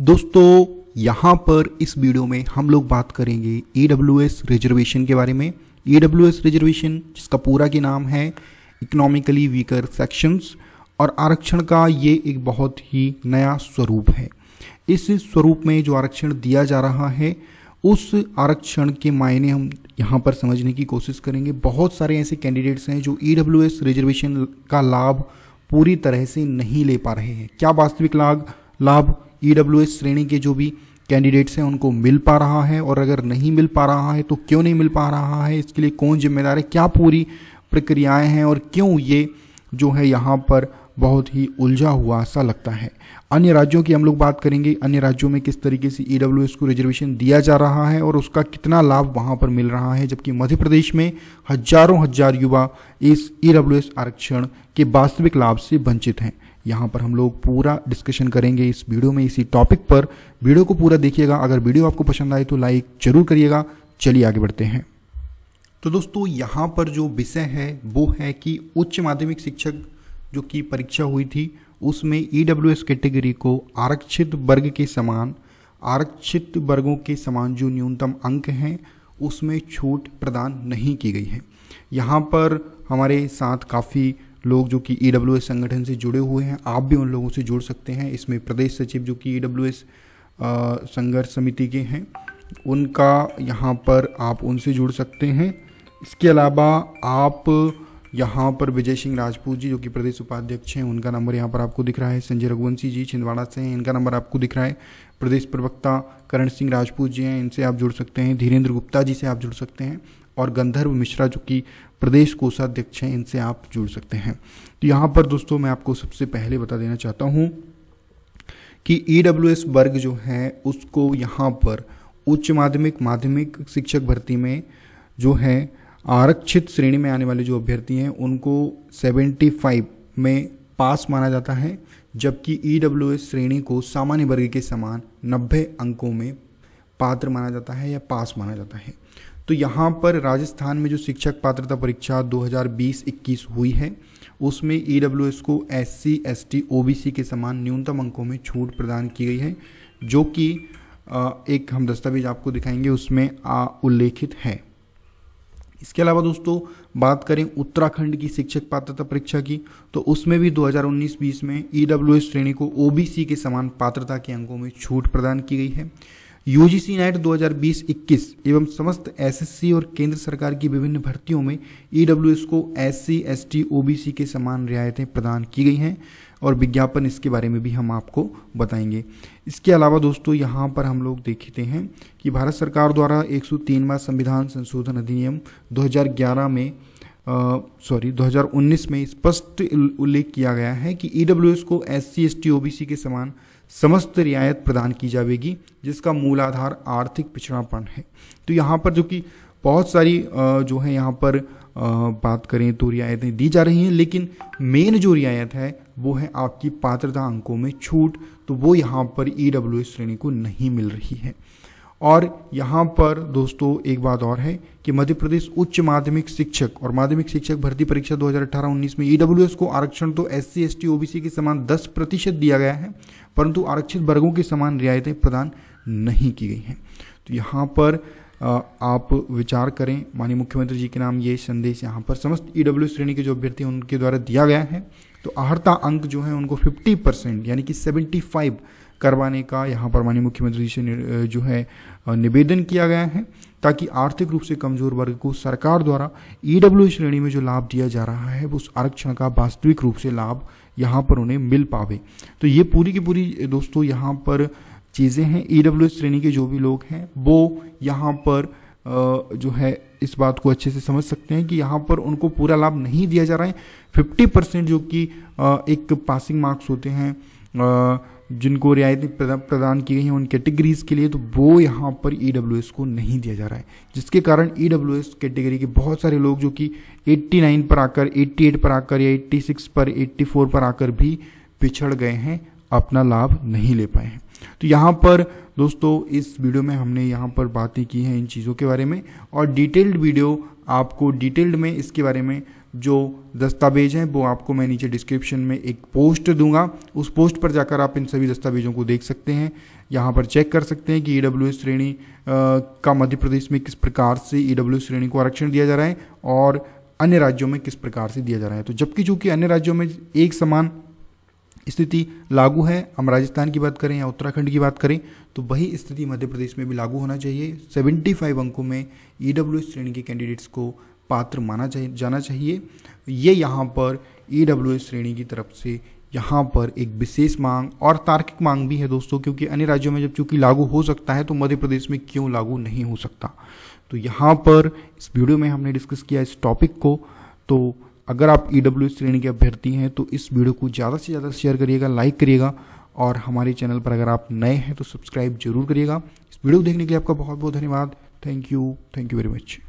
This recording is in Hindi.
दोस्तों यहाँ पर इस वीडियो में हम लोग बात करेंगे ई रिजर्वेशन के बारे में ई रिजर्वेशन जिसका पूरा के नाम है इकोनॉमिकली वीकर सेक्शंस और आरक्षण का ये एक बहुत ही नया स्वरूप है इस स्वरूप में जो आरक्षण दिया जा रहा है उस आरक्षण के मायने हम यहाँ पर समझने की कोशिश करेंगे बहुत सारे ऐसे कैंडिडेट्स हैं जो ई रिजर्वेशन का लाभ पूरी तरह से नहीं ले पा रहे हैं क्या वास्तविक लाभ लाभ ई e श्रेणी के जो भी कैंडिडेट्स हैं उनको मिल पा रहा है और अगर नहीं मिल पा रहा है तो क्यों नहीं मिल पा रहा है इसके लिए कौन जिम्मेदार है क्या पूरी प्रक्रियाएं हैं और क्यों ये जो है यहाँ पर बहुत ही उलझा हुआ सा लगता है अन्य राज्यों की हम लोग बात करेंगे अन्य राज्यों में किस तरीके से ई e को रिजर्वेशन दिया जा रहा है और उसका कितना लाभ वहाँ पर मिल रहा है जबकि मध्य प्रदेश में हजारों हजार युवा इस ई e आरक्षण के वास्तविक लाभ से वंचित हैं यहाँ पर हम लोग पूरा डिस्कशन करेंगे इस वीडियो में इसी टॉपिक पर वीडियो को पूरा देखिएगा अगर वीडियो आपको पसंद आए तो लाइक जरूर करिएगा चलिए आगे बढ़ते हैं तो दोस्तों यहाँ पर जो विषय है वो है कि उच्च माध्यमिक शिक्षक जो कि परीक्षा हुई थी उसमें ई e कैटेगरी को आरक्षित वर्ग के समान आरक्षित वर्गों के समान जो न्यूनतम अंक हैं उसमें छूट प्रदान नहीं की गई है यहाँ पर हमारे साथ काफ़ी लोग जो कि ई e संगठन से जुड़े हुए हैं आप भी उन लोगों से जुड़ सकते हैं इसमें प्रदेश सचिव जो कि ई e संघर्ष समिति के हैं उनका यहाँ पर आप उनसे जुड़ सकते हैं इसके अलावा आप यहाँ पर विजय सिंह राजपूत जी जो कि प्रदेश उपाध्यक्ष हैं उनका नंबर यहाँ पर आपको दिख रहा है संजय रघुवंशी जी छिंदवाड़ा से हैं इनका नंबर आपको दिख रहा है प्रदेश प्रवक्ता करण सिंह राजपूत जी हैं इनसे आप जुड़ सकते हैं धीरेन्द्र गुप्ता जी से आप जुड़ सकते हैं और गंधर्व मिश्रा जो कि प्रदेश कोषाध्यक्ष हैं इनसे आप जुड़ सकते हैं तो यहाँ पर दोस्तों मैं आपको सबसे पहले बता देना चाहता हूँ कि ई डब्ल्यू एस वर्ग जो है उसको यहाँ पर उच्च माध्यमिक माध्यमिक शिक्षक भर्ती में जो है आरक्षित श्रेणी में आने वाले जो अभ्यर्थी हैं उनको 75 में पास माना जाता है जबकि ई डब्ल्यू एस श्रेणी को सामान्य वर्ग के समान 90 अंकों में पात्र माना जाता है या पास माना जाता है तो यहाँ पर राजस्थान में जो शिक्षक पात्रता परीक्षा 2020-21 हुई है उसमें ई e को S C S T O B C के समान न्यूनतम अंकों में छूट प्रदान की गई है जो कि एक हम दस्तावेज आपको दिखाएंगे उसमें उल्लेखित है इसके अलावा दोस्तों बात करें उत्तराखंड की शिक्षक पात्रता परीक्षा की तो उसमें भी 2019-20 में ई e श्रेणी को ओ के समान पात्रता के अंकों में छूट प्रदान की गई है यूजीसी नेट 2020-21 एवं समस्त एसएससी और केंद्र सरकार की विभिन्न भर्तियों में ईडब्ल्यूएस को एससी, एसटी, ओबीसी के समान रियायतें प्रदान की गई हैं और विज्ञापन इसके बारे में भी हम आपको बताएंगे इसके अलावा दोस्तों यहाँ पर हम लोग देखते हैं कि भारत सरकार द्वारा 103वां संविधान संशोधन अधिनियम दो में सॉरी uh, 2019 में स्पष्ट उल्लेख किया गया है कि ई को एस सी के समान समस्त रियायत प्रदान की जाएगी जिसका मूल आधार आर्थिक पिछड़ापन है तो यहाँ पर जो कि बहुत सारी जो है यहाँ पर बात करें तो रियायतें दी जा रही हैं लेकिन मेन जो रियायत है वो है आपकी पात्रता अंकों में छूट तो वो यहाँ पर ई e श्रेणी को नहीं मिल रही है और यहाँ पर दोस्तों एक बात और है कि मध्य प्रदेश उच्च माध्यमिक शिक्षक और माध्यमिक शिक्षक भर्ती परीक्षा 2018-19 में ईडब्ल्यूएस e को आरक्षण तो S C S T OBC के समान 10 प्रतिशत दिया गया है परंतु आरक्षित वर्गों के समान रियायतें प्रदान नहीं की गई हैं तो यहाँ पर आप विचार करें माननीय मुख्यमंत्री जी के नाम ये संदेश यहाँ पर समस्त ई e श्रेणी के जो अभ्यर्थी उनके द्वारा दिया गया है तो अहर्ता अंक जो है उनको फिफ्टी परसेंट यानी कि सेवेंटी करवाने का यहाँ पर माननीय मुख्यमंत्री जी से जो है निवेदन किया गया है ताकि आर्थिक रूप से कमजोर वर्ग को सरकार द्वारा ईडब्ल्यू e श्रेणी में जो लाभ दिया जा रहा है उस आरक्षण का वास्तविक रूप से लाभ यहाँ पर उन्हें मिल पावे तो ये पूरी की पूरी दोस्तों यहाँ पर चीज़ें हैं ईडब्ल्यू e श्रेणी के जो भी लोग हैं वो यहाँ पर जो है इस बात को अच्छे से समझ सकते हैं कि यहाँ पर उनको पूरा लाभ नहीं दिया जा रहा है फिफ्टी परसेंट जो कि एक पासिंग मार्क्स होते हैं जिनको रियायतें प्रदान की गई हैं उन कैटेगरीज के लिए तो वो यहाँ पर ई को नहीं दिया जा रहा है जिसके कारण ई कैटेगरी के बहुत सारे लोग जो कि 89 पर आकर 88 पर आकर या 86 पर 84 पर आकर भी पिछड़ गए हैं अपना लाभ नहीं ले पाए हैं तो यहाँ पर दोस्तों इस वीडियो में हमने यहाँ पर बातें की हैं इन चीज़ों के बारे में और डिटेल्ड वीडियो आपको डिटेल्ड में इसके बारे में जो दस्तावेज हैं वो आपको मैं नीचे डिस्क्रिप्शन में एक पोस्ट दूंगा उस पोस्ट पर जाकर आप इन सभी दस्तावेजों को देख सकते हैं यहाँ पर चेक कर सकते हैं कि ई e श्रेणी का मध्य प्रदेश में किस प्रकार से ई e श्रेणी को आरक्षण दिया जा रहा है और अन्य राज्यों में किस प्रकार से दिया जा रहा है तो जबकि चूंकि अन्य राज्यों में एक समान स्थिति लागू है हम राजस्थान की बात करें या उत्तराखंड की बात करें तो वही स्थिति मध्य प्रदेश में भी लागू होना चाहिए 75 अंकों में ई e श्रेणी के कैंडिडेट्स को पात्र माना जाना चाहिए ये यहाँ पर ई e श्रेणी की तरफ से यहाँ पर एक विशेष मांग और तार्किक मांग भी है दोस्तों क्योंकि अन्य राज्यों में जब चूंकि लागू हो सकता है तो मध्य प्रदेश में क्यों लागू नहीं हो सकता तो यहाँ पर इस वीडियो में हमने डिस्कस किया इस टॉपिक को तो अगर आप ई e श्रेणी के अभ्यर्थी हैं तो इस वीडियो को ज़्यादा से ज़्यादा शेयर करिएगा लाइक करिएगा और हमारे चैनल पर अगर आप नए हैं तो सब्सक्राइब जरूर करिएगा इस वीडियो को देखने के लिए आपका बहुत बहुत धन्यवाद thank you thank you very much